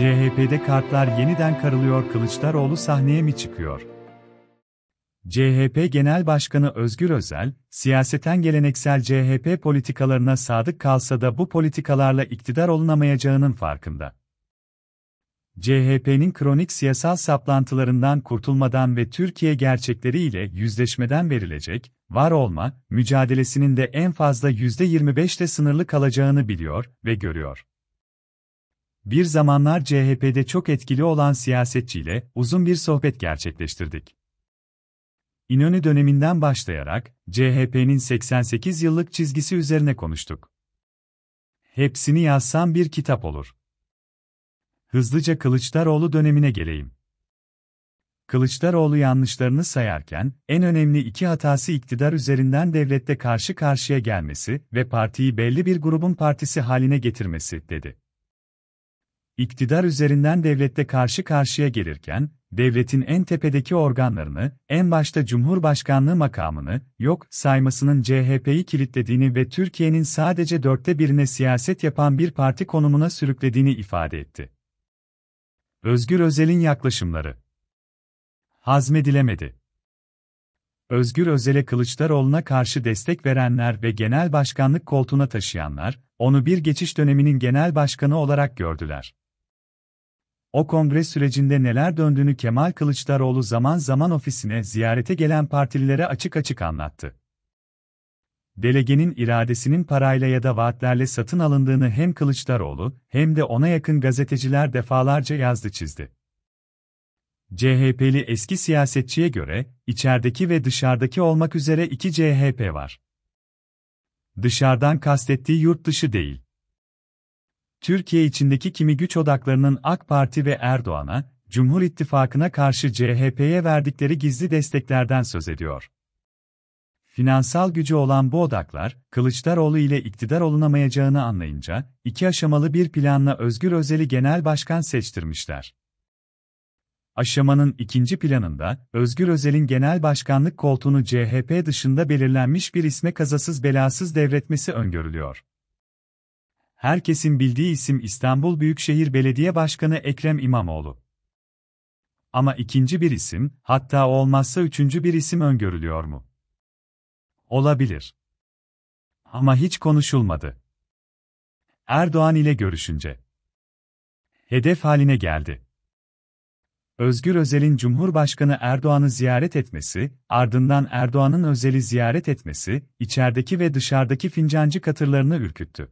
CHP'de kartlar yeniden karılıyor Kılıçdaroğlu sahneye mi çıkıyor? CHP Genel Başkanı Özgür Özel, siyaseten geleneksel CHP politikalarına sadık kalsa da bu politikalarla iktidar olunamayacağının farkında. CHP'nin kronik siyasal saplantılarından kurtulmadan ve Türkiye gerçekleriyle yüzleşmeden verilecek, var olma, mücadelesinin de en fazla %25'te sınırlı kalacağını biliyor ve görüyor. Bir zamanlar CHP'de çok etkili olan siyasetçiyle uzun bir sohbet gerçekleştirdik. İnönü döneminden başlayarak CHP'nin 88 yıllık çizgisi üzerine konuştuk. Hepsini yazsam bir kitap olur. Hızlıca Kılıçdaroğlu dönemine geleyim. Kılıçdaroğlu yanlışlarını sayarken, en önemli iki hatası iktidar üzerinden devlette karşı karşıya gelmesi ve partiyi belli bir grubun partisi haline getirmesi, dedi iktidar üzerinden devlette karşı karşıya gelirken, devletin en tepedeki organlarını, en başta Cumhurbaşkanlığı makamını, yok saymasının CHP'yi kilitlediğini ve Türkiye'nin sadece dörtte birine siyaset yapan bir parti konumuna sürüklediğini ifade etti. Özgür Özel'in yaklaşımları Hazmedilemedi. Özgür Özel'e Kılıçdaroğlu'na karşı destek verenler ve genel başkanlık koltuğuna taşıyanlar, onu bir geçiş döneminin genel başkanı olarak gördüler. O kongre sürecinde neler döndüğünü Kemal Kılıçdaroğlu zaman zaman ofisine ziyarete gelen partililere açık açık anlattı. Delegenin iradesinin parayla ya da vaatlerle satın alındığını hem Kılıçdaroğlu hem de ona yakın gazeteciler defalarca yazdı çizdi. CHP'li eski siyasetçiye göre, içerideki ve dışarıdaki olmak üzere iki CHP var. Dışarıdan kastettiği yurt dışı değil. Türkiye içindeki kimi güç odaklarının AK Parti ve Erdoğan'a, Cumhur İttifakı'na karşı CHP'ye verdikleri gizli desteklerden söz ediyor. Finansal gücü olan bu odaklar, Kılıçdaroğlu ile iktidar olunamayacağını anlayınca, iki aşamalı bir planla Özgür Özel'i genel başkan seçtirmişler. Aşamanın ikinci planında, Özgür Özel'in genel başkanlık koltuğunu CHP dışında belirlenmiş bir isme kazasız belasız devretmesi öngörülüyor herkesin bildiği isim İstanbul Büyükşehir Belediye Başkanı Ekrem İmamoğlu. Ama ikinci bir isim, hatta olmazsa üçüncü bir isim öngörülüyor mu? Olabilir. Ama hiç konuşulmadı. Erdoğan ile görüşünce hedef haline geldi. Özgür Özel'in Cumhurbaşkanı Erdoğan'ı ziyaret etmesi, ardından Erdoğan'ın Özel'i ziyaret etmesi, içerideki ve dışarıdaki fincancı katırlarını ürküttü.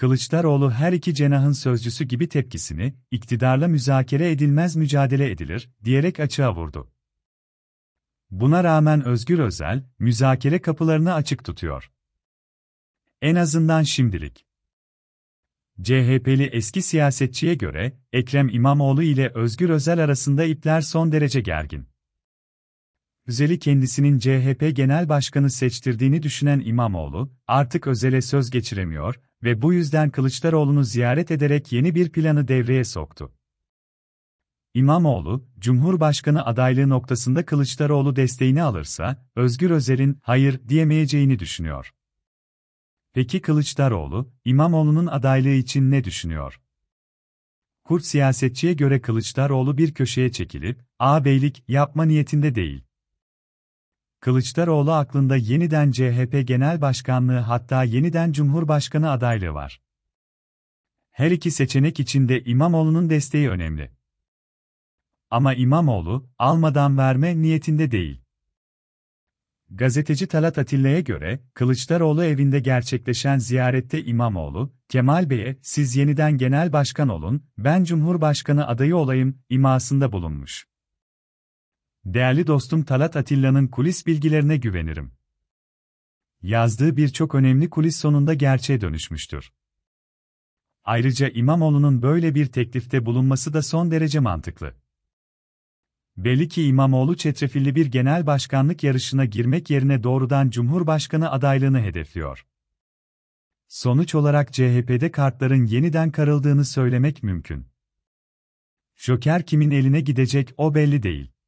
Kılıçdaroğlu her iki cenahın sözcüsü gibi tepkisini, iktidarla müzakere edilmez mücadele edilir, diyerek açığa vurdu. Buna rağmen Özgür Özel, müzakere kapılarını açık tutuyor. En azından şimdilik. CHP'li eski siyasetçiye göre, Ekrem İmamoğlu ile Özgür Özel arasında ipler son derece gergin. Özel'i kendisinin CHP Genel Başkanı seçtirdiğini düşünen İmamoğlu, artık Özel'e söz geçiremiyor, ve bu yüzden Kılıçdaroğlu'nu ziyaret ederek yeni bir planı devreye soktu. İmamoğlu, Cumhurbaşkanı adaylığı noktasında Kılıçdaroğlu desteğini alırsa, Özgür Özel'in hayır diyemeyeceğini düşünüyor. Peki Kılıçdaroğlu, İmamoğlu'nun adaylığı için ne düşünüyor? Kurt siyasetçiye göre Kılıçdaroğlu bir köşeye çekilip, ağabeylik yapma niyetinde değil. Kılıçdaroğlu aklında yeniden CHP Genel Başkanlığı hatta yeniden Cumhurbaşkanı adaylığı var. Her iki seçenek içinde İmamoğlu'nun desteği önemli. Ama İmamoğlu, almadan verme niyetinde değil. Gazeteci Talat Atilla'ya göre, Kılıçdaroğlu evinde gerçekleşen ziyarette İmamoğlu, Kemal Bey'e siz yeniden genel başkan olun, ben cumhurbaşkanı adayı olayım imasında bulunmuş. Değerli dostum Talat Atilla'nın kulis bilgilerine güvenirim. Yazdığı birçok önemli kulis sonunda gerçeğe dönüşmüştür. Ayrıca İmamoğlu'nun böyle bir teklifte bulunması da son derece mantıklı. Belli ki İmamoğlu çetrefilli bir genel başkanlık yarışına girmek yerine doğrudan Cumhurbaşkanı adaylığını hedefliyor. Sonuç olarak CHP'de kartların yeniden karıldığını söylemek mümkün. Joker kimin eline gidecek o belli değil.